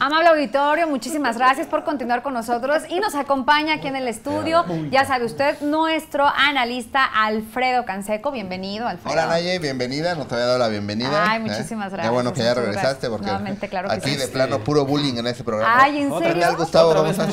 Amable auditorio, muchísimas gracias por continuar con nosotros y nos acompaña aquí en el estudio, ya sabe usted, nuestro analista Alfredo Canseco. Bienvenido, Alfredo. Hola, Naye, bienvenida. No te había dado la bienvenida. Ay, ¿eh? muchísimas gracias. Qué bueno que ya regresaste porque aquí de plano puro bullying en este programa. Ay, ¿en serio? Gustavo, vamos a...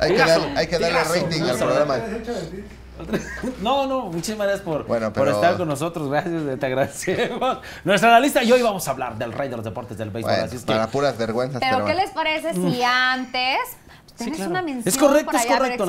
hay, que hay que darle rating al programa. No, no, muchísimas gracias por, estar con nosotros. Gracias, te agradecemos. Nuestra analista y hoy vamos a hablar del rey de los deportes del béisbol. para puras vergüenzas. Pero, ¿qué les parece si antes es correcto, es correcto,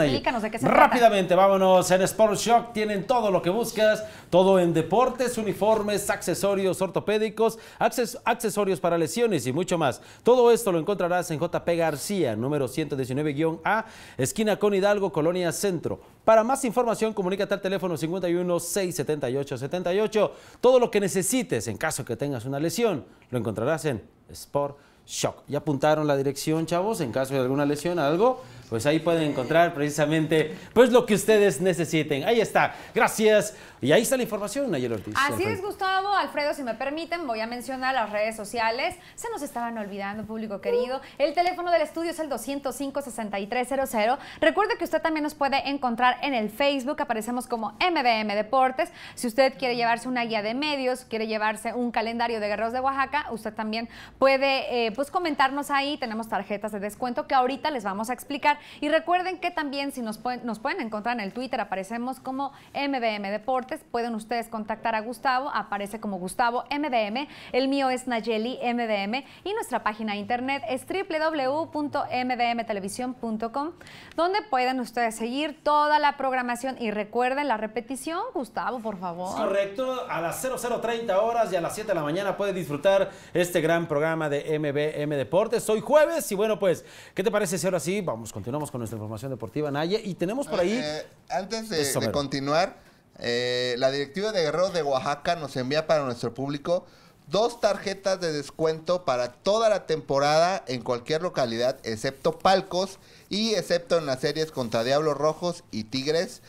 Rápidamente, vámonos. En Sport Shock tienen todo lo que buscas, todo en deportes, uniformes, accesorios ortopédicos, accesorios para lesiones y mucho más. Todo esto lo encontrarás en JP García, número 119-A, esquina con Hidalgo, Colonia Centro. Para más información, comunícate al teléfono 51 678 78. Todo lo que necesites en caso que tengas una lesión, lo encontrarás en Sport shock. Ya apuntaron la dirección, chavos, en caso de alguna lesión, algo, pues ahí pueden encontrar precisamente pues lo que ustedes necesiten. Ahí está, gracias. Y ahí está la información, Nayel Ortiz. Así es, Gustavo. Alfredo, si me permiten, voy a mencionar las redes sociales. Se nos estaban olvidando, público querido. El teléfono del estudio es el 205-6300. Recuerde que usted también nos puede encontrar en el Facebook. Aparecemos como MDM Deportes. Si usted quiere llevarse una guía de medios, quiere llevarse un calendario de guerreros de Oaxaca, usted también puede eh, pues comentarnos ahí. Tenemos tarjetas de descuento que ahorita les vamos a explicar y recuerden que también si nos pueden, nos pueden encontrar en el Twitter, aparecemos como MBM Deportes. Pueden ustedes contactar a Gustavo, aparece como Gustavo MDM, El mío es Nayeli MDM, y nuestra página de internet es www.mbmtelevisión.com, donde pueden ustedes seguir toda la programación y recuerden la repetición, Gustavo, por favor. Correcto, a las 0030 horas y a las 7 de la mañana puede disfrutar este gran programa de MBM Deportes. Hoy jueves y bueno, pues, ¿qué te parece si ahora sí vamos con Continuamos con nuestra información deportiva, Naye. Y tenemos por eh, ahí. Eh, antes de, continuar, eh, la directiva de Guerrero de Oaxaca nos envía para nuestro público dos tarjetas de descuento para toda la temporada en cualquier localidad, excepto Palcos y excepto en las series contra Diablos Rojos y Tigres,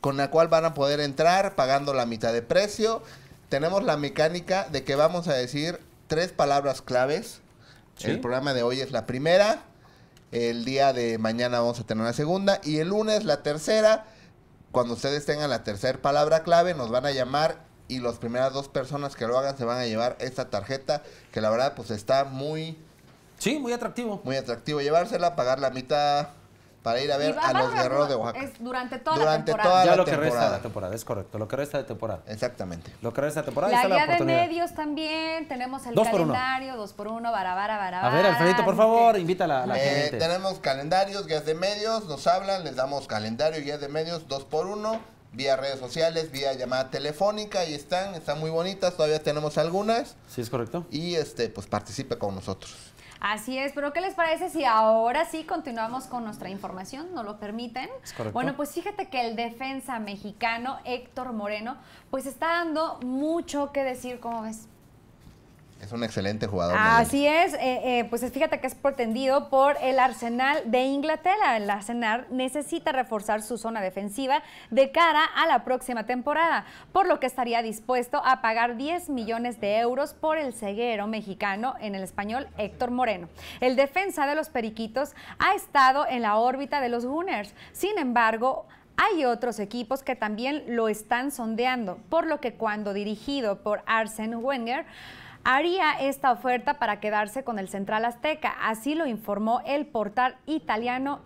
con la cual van a poder entrar pagando la mitad de precio. Tenemos la mecánica de que vamos a decir tres palabras claves. El programa de hoy es la primera. El día de mañana vamos a tener una segunda y el lunes la tercera. Cuando ustedes tengan la tercera palabra clave, nos van a llamar y las primeras dos personas que lo hagan se van a llevar esta tarjeta que la verdad pues está muy... Sí, muy atractivo. Muy atractivo llevársela, pagar la mitad para ir a ver a los guerreros de Oaxaca. Es durante toda durante la temporada. Toda ya la lo temporada. que resta de la temporada, es correcto. Lo que resta de temporada. Exactamente. Lo que resta de temporada la está la oportunidad. de medios también, tenemos el calendario, por dos por uno, barabara, barabara. A ver, Alfredito, por favor, invita a la eh, gente. Tenemos calendarios, guías de medios, nos hablan, les damos calendario, guías de medios, dos por uno vía redes sociales, vía llamada telefónica, ahí están, están muy bonitas, todavía tenemos algunas. Sí, es correcto. Y este, pues participe con nosotros. Así es, pero ¿qué les parece si ahora sí continuamos con nuestra información? ¿No lo permiten? Es correcto. Bueno, pues fíjate que el defensa mexicano Héctor Moreno, pues está dando mucho que decir, ¿cómo ves? Es un excelente jugador. Así es, eh, eh, pues fíjate que es pretendido por el Arsenal de Inglaterra. El Arsenal necesita reforzar su zona defensiva de cara a la próxima temporada, por lo que estaría dispuesto a pagar 10 millones de euros por el ceguero mexicano, en el español Héctor Moreno. El defensa de los Periquitos ha estado en la órbita de los Gunners. Sin embargo, hay otros equipos que también lo están sondeando, por lo que cuando dirigido por Arsene Wenger, haría esta oferta para quedarse con el Central Azteca. Así lo informó el portal italiano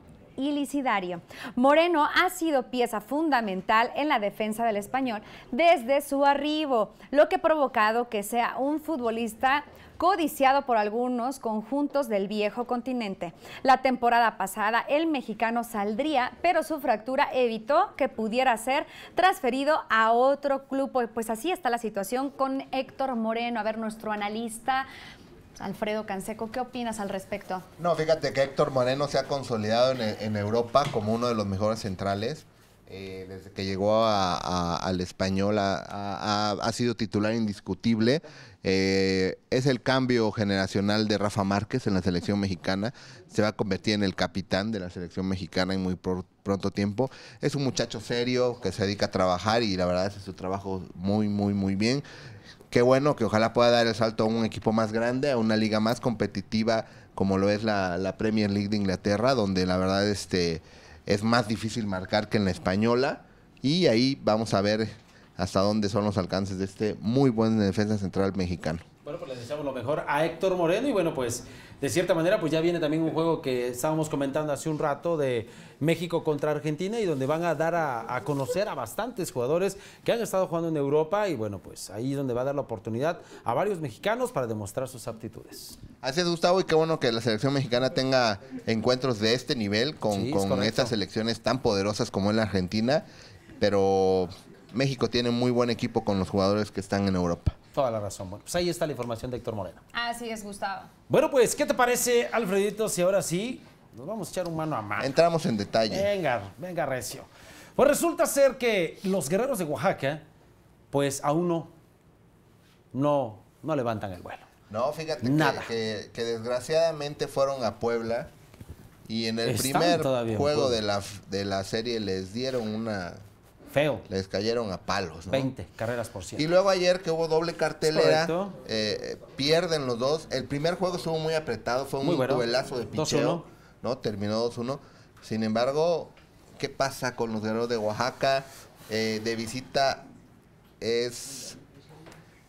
licidario. Moreno ha sido pieza fundamental en la defensa del español desde su arribo, lo que ha provocado que sea un futbolista codiciado por algunos conjuntos del viejo continente. La temporada pasada el mexicano saldría, pero su fractura evitó que pudiera ser transferido a otro club. Pues así está la situación con Héctor Moreno. A ver, nuestro analista Alfredo Canseco, ¿qué opinas al respecto? No, fíjate que Héctor Moreno se ha consolidado en, Europa como uno de los mejores centrales. Eh, desde que llegó al español ha, sido titular indiscutible. Eh, es el cambio generacional de Rafa Márquez en la selección mexicana. Se va a convertir en el capitán de la selección mexicana en muy pronto tiempo. Es un muchacho serio que se dedica a trabajar y la verdad hace su trabajo muy, muy, muy bien qué bueno que ojalá pueda dar el salto a un equipo más grande, a una liga más competitiva como lo es la, Premier League de Inglaterra, donde la verdad este, es más difícil marcar que en la española. Y ahí vamos a ver hasta dónde son los alcances de este muy buen defensa central mexicano. Bueno, pues les deseamos lo mejor a Héctor Moreno y bueno, pues de cierta manera pues ya viene también un juego que estábamos comentando hace un rato de México contra Argentina y donde van a dar a, conocer a bastantes jugadores que han estado jugando en Europa y bueno, pues ahí es donde va a dar la oportunidad a varios mexicanos para demostrar sus aptitudes. Así es, Gustavo, y qué bueno que la selección mexicana tenga encuentros de este nivel con, estas selecciones tan poderosas como en la Argentina, pero México tiene muy buen equipo con los jugadores que están en Europa. Toda la razón. Bueno, pues ahí está la información de Héctor Moreno. Así es, Gustavo. Bueno, pues, ¿qué te parece, Alfredito, si ahora sí nos vamos a echar un mano a mano? Entramos en detalle. Venga, venga, Recio. Pues resulta ser que los guerreros de Oaxaca, pues a uno, no, no levantan el vuelo. No, fíjate Que, desgraciadamente fueron a Puebla y en el primer juego de de la serie les dieron una Feo. Les cayeron a palos. ¿no? 20 carreras por ciento. Y luego ayer que hubo doble cartelera, eh, pierden los dos. El primer juego estuvo muy apretado, fue muy un bueno. de picheo. ¿no? Terminó 2-1. Sin embargo, ¿qué pasa con los guerreros de Oaxaca? Eh, de visita es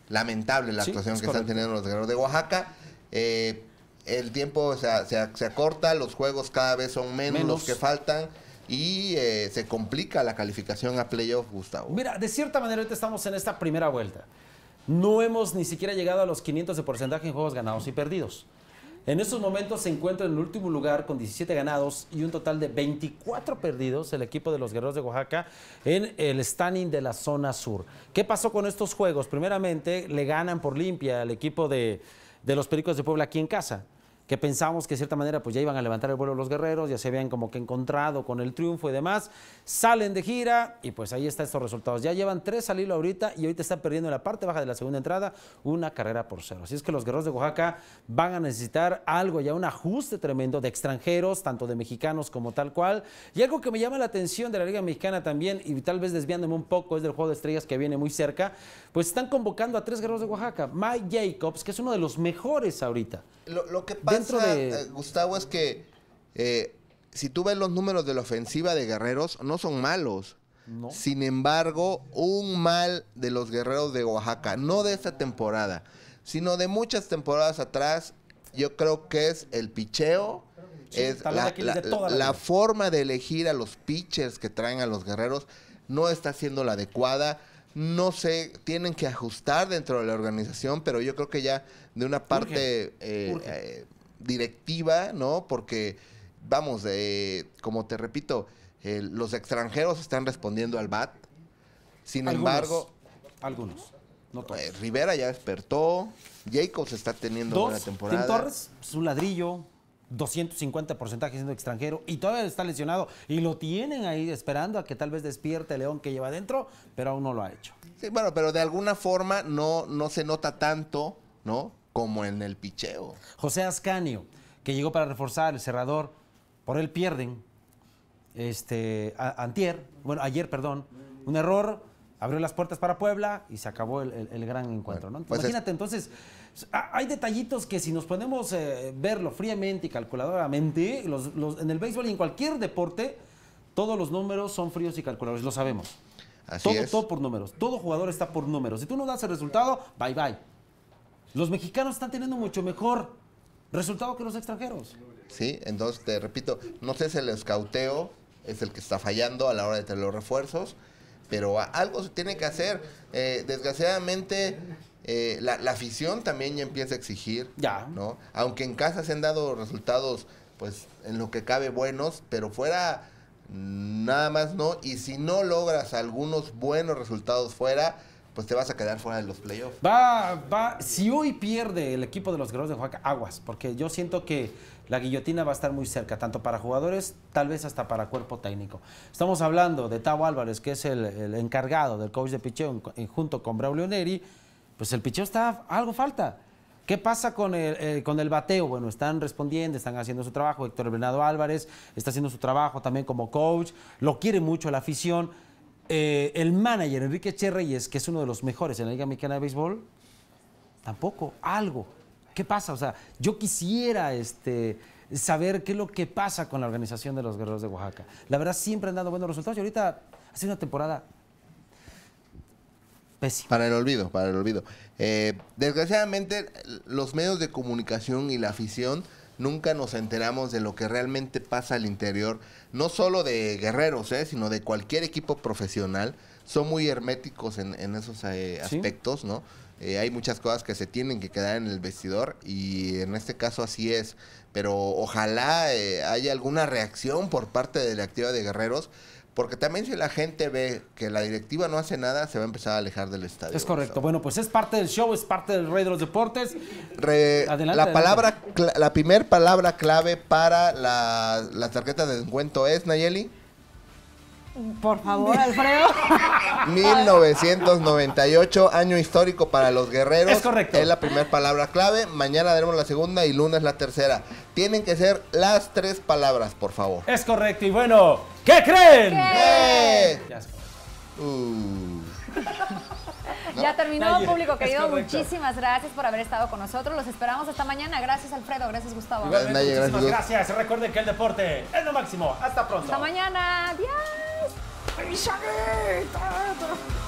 lamentable la actuación que están teniendo los guerreros de Oaxaca. Eh, el tiempo se, acorta, los juegos cada vez son menos. los que faltan y eh, se complica la calificación a playoff, Gustavo. Mira, de cierta manera ahorita estamos en esta primera vuelta. No hemos ni siquiera llegado a los 500 de porcentaje en juegos ganados y perdidos. En estos momentos se encuentra en el último lugar con 17 ganados y un total de 24 perdidos el equipo de los Guerreros de Oaxaca en el standing de la zona sur. ¿Qué pasó con estos juegos? Primeramente, le ganan por limpia al equipo de, de los Pericos de Puebla aquí en casa que pensamos que de cierta manera pues ya iban a levantar el vuelo los guerreros, ya se habían como que encontrado con el triunfo y demás, salen de gira y pues ahí están estos resultados. Ya llevan tres al hilo ahorita y ahorita están perdiendo en la parte baja de la segunda entrada una carrera por cero. Así es que los guerreros de Oaxaca van a necesitar algo, ya un ajuste tremendo de extranjeros, tanto de mexicanos como tal cual. Y algo que me llama la atención de la Liga Mexicana también, y tal vez desviándome un poco, es del juego de estrellas que viene muy cerca, pues están convocando a tres guerreros de Oaxaca. Mike Jacobs, que es uno de los mejores ahorita. Lo, que eh, Gustavo, es que eh, si tú ves los números de la ofensiva de guerreros, no son malos. Sin embargo, un mal de los guerreros de Oaxaca, no de esta temporada, sino de muchas temporadas atrás, yo creo que es el picheo, es la, forma de elegir a los pitchers que traen a los guerreros, no está siendo la adecuada no sé, tienen que ajustar dentro de la organización, pero yo creo que ya de una parte eh, directiva, ¿no? Porque, vamos, eh, como te repito, eh, los extranjeros están respondiendo al BAT. Sin embargo. Algunos. No eh, Rivera ya despertó. Jacobs está teniendo buena temporada. Tim Torres, su pues, ladrillo. 250% siendo extranjero y todavía está lesionado y lo tienen ahí esperando a que tal vez despierte el León que lleva adentro, pero aún no lo ha hecho. Sí, bueno, pero de alguna forma no, no se nota tanto, ¿no? como en el picheo. José Ascanio, que llegó para reforzar el cerrador, por él pierden. Este, antier, bueno, ayer, perdón, un error abrió las puertas para Puebla y se acabó el, gran encuentro. Pues Imagínate, entonces, hay detallitos que si nos ponemos eh, verlo fríamente y calculadoramente, en el béisbol y en cualquier deporte, todos los números son fríos y calculadores, lo sabemos. todo, todo por números. Todo jugador está por números. Si tú no das el resultado, bye bye. Los mexicanos están teniendo mucho mejor resultado que los extranjeros. Sí, entonces te repito, no sé si el escauteo es el que está fallando a la hora de tener los refuerzos, pero algo se tiene que hacer. Eh, desgraciadamente, eh, la, la, afición también ya empieza a exigir. Ya. ¿no? Aunque en casa se han dado resultados, pues en lo que cabe buenos, pero fuera mm, nada más no. Y si no logras algunos buenos resultados fuera, pues te vas a quedar fuera de los playoffs. Va, va, si hoy pierde el equipo de los Guerreros de Oaxaca, aguas, porque yo siento que la guillotina va a estar muy cerca, tanto para jugadores, tal vez hasta para cuerpo técnico. Estamos hablando de Tavo Álvarez, que es el, encargado del coach de picheo junto con Braulio Neri, pues el picheo está, algo falta. ¿Qué pasa con el, eh, con el bateo? Bueno, están respondiendo, están haciendo su trabajo. Héctor Bernardo Álvarez está haciendo su trabajo también como coach, lo quiere mucho la afición eh, el manager Enrique Che Reyes, que es uno de los mejores en la Liga Mexicana de Béisbol, tampoco, algo. ¿Qué pasa? O sea, yo quisiera este, saber qué es lo que pasa con la organización de los guerreros de Oaxaca. La verdad, siempre han dado buenos resultados y ahorita ha sido una temporada pésima. Para el olvido, para el olvido. Eh, desgraciadamente, los medios de comunicación y la afición nunca nos enteramos de lo que realmente pasa al interior, no solo de guerreros, ¿eh? sino de cualquier equipo profesional. Son muy herméticos en, esos eh, aspectos, ¿no? Eh, hay muchas cosas que se tienen que quedar en el vestidor y en este caso así es. Pero ojalá eh, haya alguna reacción por parte de la activa de guerreros porque también si la gente ve que la directiva no hace nada, se va a empezar a alejar del estadio. Es correcto. Bueno, pues es parte del show, es parte del rey de los deportes. adelante, la palabra, la primer palabra clave para la, la tarjeta de descuento es, Nayeli. Por favor, Alfredo. 1998, año histórico para los guerreros. Es correcto. Es la primera palabra clave. Mañana daremos la segunda y lunes la tercera. Tienen que ser las tres palabras, por favor. Es correcto. Y bueno, ¿qué creen? Ya, uh. ya terminó, público querido. Muchísimas gracias por haber estado con nosotros. Los esperamos hasta mañana. Gracias, Alfredo. Gracias, Gustavo. muchísimas gracias. Recuerden que el deporte es lo máximo. Hasta pronto. Hasta mañana. Adiós. 哎，下个打打。